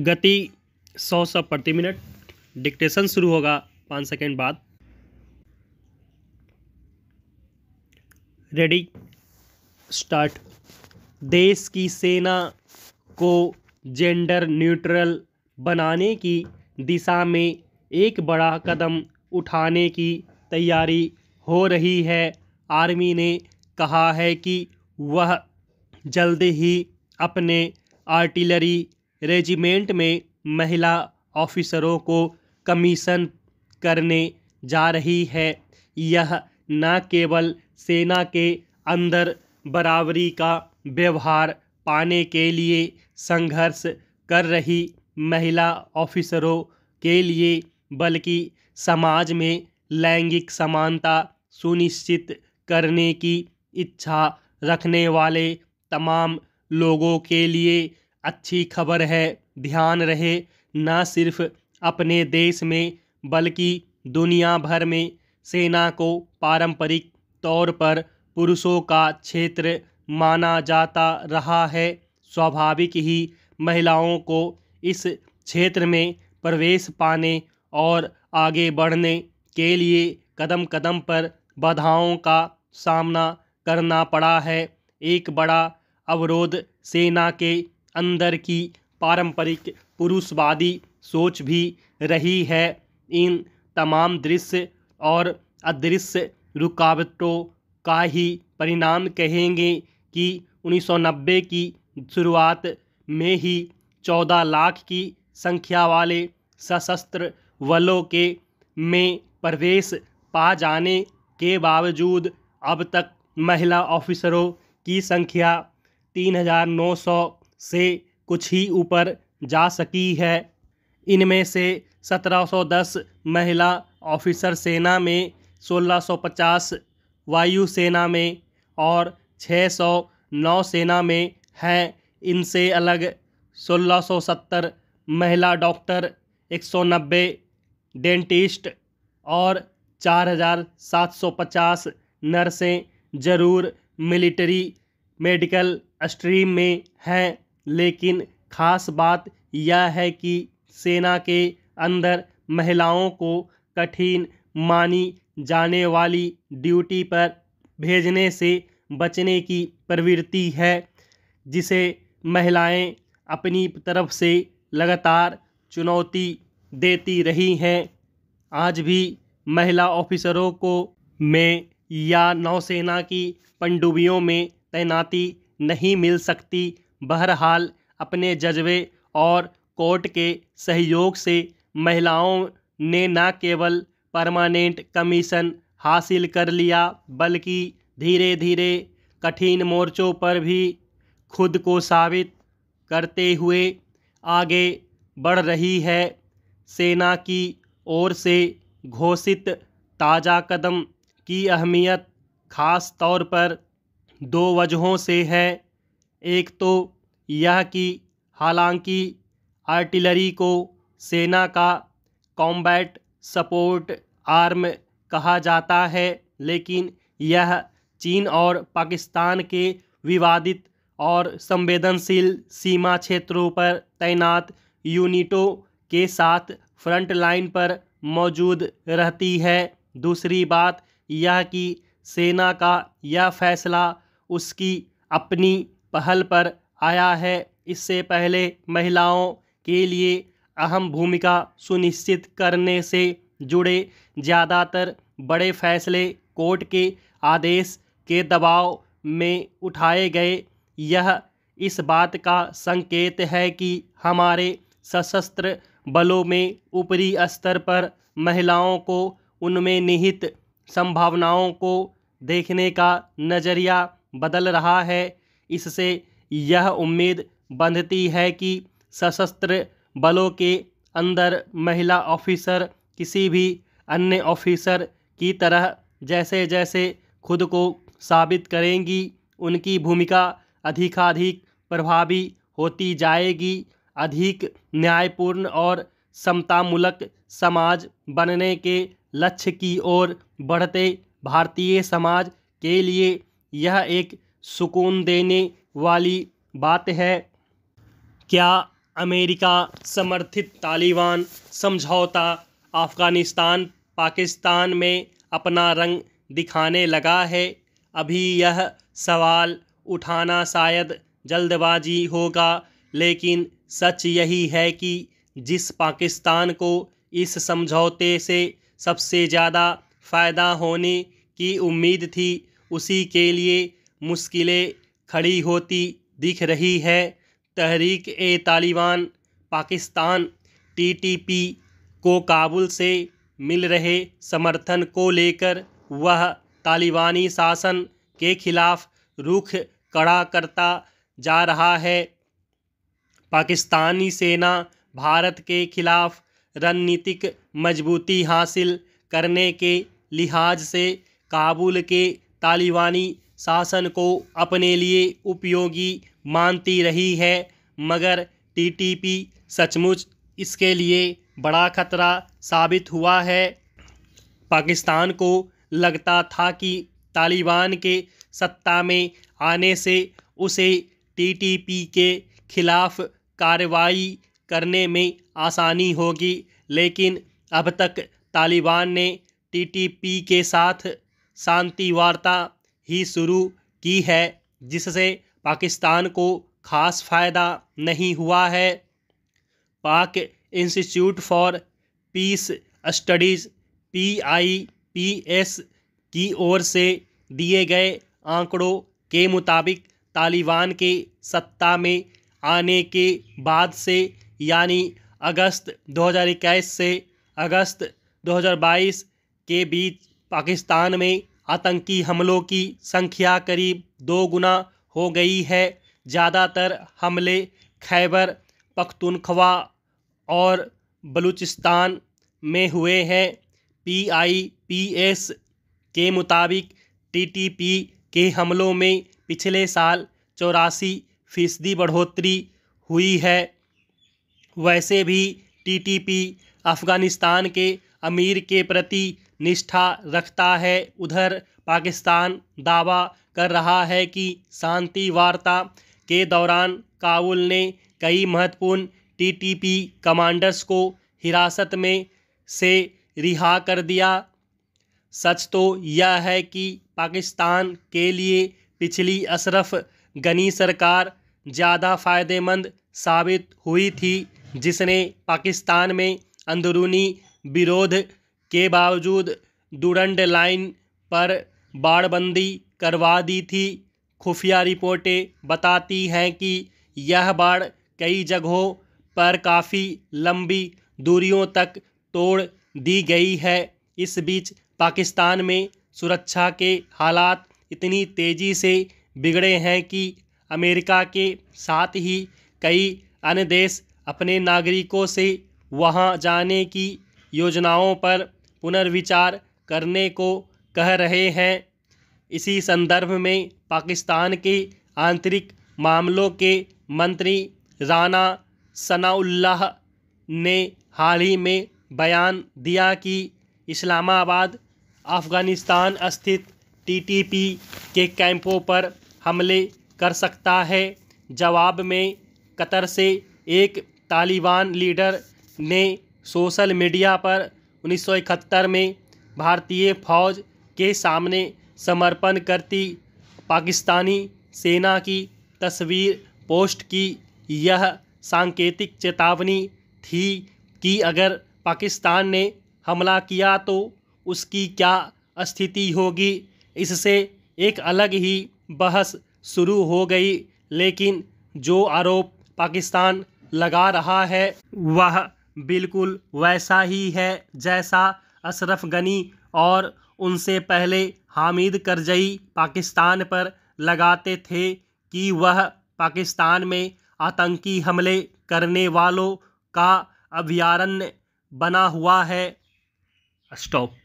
गति सौ सौ प्रति मिनट डिक्टेशन शुरू होगा पाँच सेकेंड बाद रेडी स्टार्ट देश की सेना को जेंडर न्यूट्रल बनाने की दिशा में एक बड़ा कदम उठाने की तैयारी हो रही है आर्मी ने कहा है कि वह जल्द ही अपने आर्टिलरी रेजिमेंट में महिला ऑफिसरों को कमीशन करने जा रही है यह न केवल सेना के अंदर बराबरी का व्यवहार पाने के लिए संघर्ष कर रही महिला ऑफिसरों के लिए बल्कि समाज में लैंगिक समानता सुनिश्चित करने की इच्छा रखने वाले तमाम लोगों के लिए अच्छी खबर है ध्यान रहे न सिर्फ अपने देश में बल्कि दुनिया भर में सेना को पारंपरिक तौर पर पुरुषों का क्षेत्र माना जाता रहा है स्वाभाविक ही महिलाओं को इस क्षेत्र में प्रवेश पाने और आगे बढ़ने के लिए कदम कदम पर बाधाओं का सामना करना पड़ा है एक बड़ा अवरोध सेना के अंदर की पारंपरिक पुरुषवादी सोच भी रही है इन तमाम दृश्य और अदृश्य रुकावटों का ही परिणाम कहेंगे कि 1990 की शुरुआत में ही 14 लाख की संख्या वाले सशस्त्र बलों के में प्रवेश पा जाने के बावजूद अब तक महिला ऑफिसरों की संख्या तीन हज़ार नौ सौ से कुछ ही ऊपर जा सकी है इनमें से 1710 महिला ऑफिसर सेना में 1650 वायु सेना में और 609 सेना में हैं इनसे अलग 1670 महिला डॉक्टर 190 डेंटिस्ट और 4750 नर्सें ज़रूर मिलिट्री मेडिकल स्ट्रीम में हैं लेकिन खास बात यह है कि सेना के अंदर महिलाओं को कठिन मानी जाने वाली ड्यूटी पर भेजने से बचने की प्रवृत्ति है जिसे महिलाएं अपनी तरफ से लगातार चुनौती देती रही हैं आज भी महिला ऑफिसरों को में या नौसेना की पनडुब्बियों में तैनाती नहीं मिल सकती बहरहाल अपने जज्बे और कोर्ट के सहयोग से महिलाओं ने न केवल परमानेंट कमीशन हासिल कर लिया बल्कि धीरे धीरे कठिन मोर्चों पर भी खुद को साबित करते हुए आगे बढ़ रही है सेना की ओर से घोषित ताज़ा कदम की अहमियत ख़ास तौर पर दो वजहों से है एक तो यह कि हालांकि आर्टिलरी को सेना का कॉम्बैट सपोर्ट आर्म कहा जाता है लेकिन यह चीन और पाकिस्तान के विवादित और संवेदनशील सीमा क्षेत्रों पर तैनात यूनिटों के साथ फ्रंट लाइन पर मौजूद रहती है दूसरी बात यह कि सेना का यह फैसला उसकी अपनी पहल पर आया है इससे पहले महिलाओं के लिए अहम भूमिका सुनिश्चित करने से जुड़े ज़्यादातर बड़े फैसले कोर्ट के आदेश के दबाव में उठाए गए यह इस बात का संकेत है कि हमारे सशस्त्र बलों में ऊपरी स्तर पर महिलाओं को उनमें निहित संभावनाओं को देखने का नज़रिया बदल रहा है इससे यह उम्मीद बंधती है कि सशस्त्र बलों के अंदर महिला ऑफिसर किसी भी अन्य ऑफिसर की तरह जैसे जैसे खुद को साबित करेंगी उनकी भूमिका अधिकाधिक प्रभावी होती जाएगी अधिक न्यायपूर्ण और समतामूलक समाज बनने के लक्ष्य की ओर बढ़ते भारतीय समाज के लिए यह एक सुकून देने वाली बात है क्या अमेरिका समर्थित तालिबान समझौता अफ़गानिस्तान पाकिस्तान में अपना रंग दिखाने लगा है अभी यह सवाल उठाना शायद जल्दबाजी होगा लेकिन सच यही है कि जिस पाकिस्तान को इस समझौते से सबसे ज़्यादा फ़ायदा होने की उम्मीद थी उसी के लिए मुश्किलें खड़ी होती दिख रही है तहरीक ए तालिबान पाकिस्तान टीटीपी को काबुल से मिल रहे समर्थन को लेकर वह तालिबानी शासन के खिलाफ रुख कड़ा करता जा रहा है पाकिस्तानी सेना भारत के खिलाफ रणनीतिक मजबूती हासिल करने के लिहाज से काबुल के तालिबानी शासन को अपने लिए उपयोगी मानती रही है मगर टीटीपी सचमुच इसके लिए बड़ा खतरा साबित हुआ है पाकिस्तान को लगता था कि तालिबान के सत्ता में आने से उसे टीटीपी के खिलाफ कार्रवाई करने में आसानी होगी लेकिन अब तक तालिबान ने टीटीपी के साथ शांति वार्ता ही शुरू की है जिससे पाकिस्तान को खास फायदा नहीं हुआ है Pak institute for peace studies P I P S की ओर से दिए गए आंकड़ों के मुताबिक तालिबान के सत्ता में आने के बाद से यानी अगस्त 2021 से अगस्त 2022 के बीच पाकिस्तान में आतंकी हमलों की संख्या करीब दो गुना हो गई है ज़्यादातर हमले खैबर पख्तूनख्वा और बलूचिस्तान में हुए हैं पीआईपीएस के मुताबिक टीटीपी के हमलों में पिछले साल चौरासी फीसदी बढ़ोतरी हुई है वैसे भी टीटीपी अफ़गानिस्तान के अमीर के प्रति निष्ठा रखता है उधर पाकिस्तान दावा कर रहा है कि शांति वार्ता के दौरान काबुल ने कई महत्वपूर्ण टीटीपी कमांडर्स को हिरासत में से रिहा कर दिया सच तो यह है कि पाकिस्तान के लिए पिछली अशरफ गनी सरकार ज़्यादा फ़ायदेमंद साबित हुई थी जिसने पाकिस्तान में अंदरूनी विरोध के बावजूद डूरंड लाइन पर बाड़बंदी करवा दी थी खुफिया रिपोर्टें बताती हैं कि यह बाढ़ कई जगहों पर काफ़ी लंबी दूरियों तक तोड़ दी गई है इस बीच पाकिस्तान में सुरक्षा के हालात इतनी तेज़ी से बिगड़े हैं कि अमेरिका के साथ ही कई अन्य देश अपने नागरिकों से वहां जाने की योजनाओं पर पुनर्विचार करने को कह रहे हैं इसी संदर्भ में पाकिस्तान के आंतरिक मामलों के मंत्री राना सनाउल्लाह ने हाल ही में बयान दिया कि इस्लामाबाद अफ़गानिस्तान स्थित टीटीपी के कैंपों पर हमले कर सकता है जवाब में कतर से एक तालिबान लीडर ने सोशल मीडिया पर 1971 में भारतीय फौज के सामने समर्पण करती पाकिस्तानी सेना की तस्वीर पोस्ट की यह सांकेतिक चेतावनी थी कि अगर पाकिस्तान ने हमला किया तो उसकी क्या स्थिति होगी इससे एक अलग ही बहस शुरू हो गई लेकिन जो आरोप पाकिस्तान लगा रहा है वह बिल्कुल वैसा ही है जैसा अशरफ गनी और उनसे पहले हामिद करजई पाकिस्तान पर लगाते थे कि वह पाकिस्तान में आतंकी हमले करने वालों का अभ्यारण्य बना हुआ है स्टॉप